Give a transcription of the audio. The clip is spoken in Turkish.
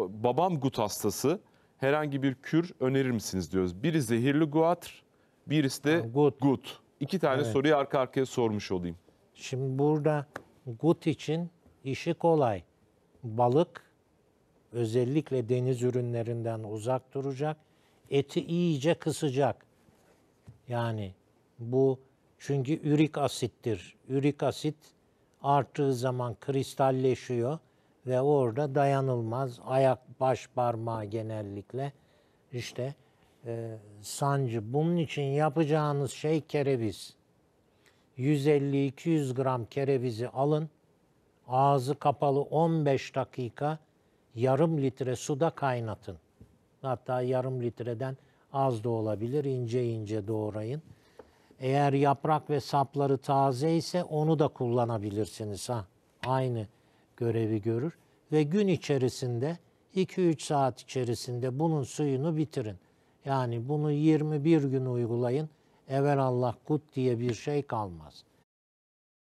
babam gut hastası herhangi bir kür önerir misiniz diyoruz. Biri zehirli guatr, birisi de ha, gut. gut. İki tane evet. soruyu arka arkaya sormuş olayım. Şimdi burada gut için işi kolay. Balık özellikle deniz ürünlerinden uzak duracak. Eti iyice kısacak. Yani bu çünkü ürik asittir. Ürik asit arttığı zaman kristalleşiyor ve orada dayanılmaz ayak baş parmağı genellikle işte e, sancı. Bunun için yapacağınız şey kereviz. 150-200 gram kerevizi alın. Ağzı kapalı 15 dakika yarım litre suda kaynatın. Hatta yarım litreden az da olabilir. ince ince doğrayın. Eğer yaprak ve sapları taze ise onu da kullanabilirsiniz ha. Aynı görevi görür ve gün içerisinde 2-3 saat içerisinde bunun suyunu bitirin. Yani bunu 21 gün uygulayın. Evelallah kut diye bir şey kalmaz.''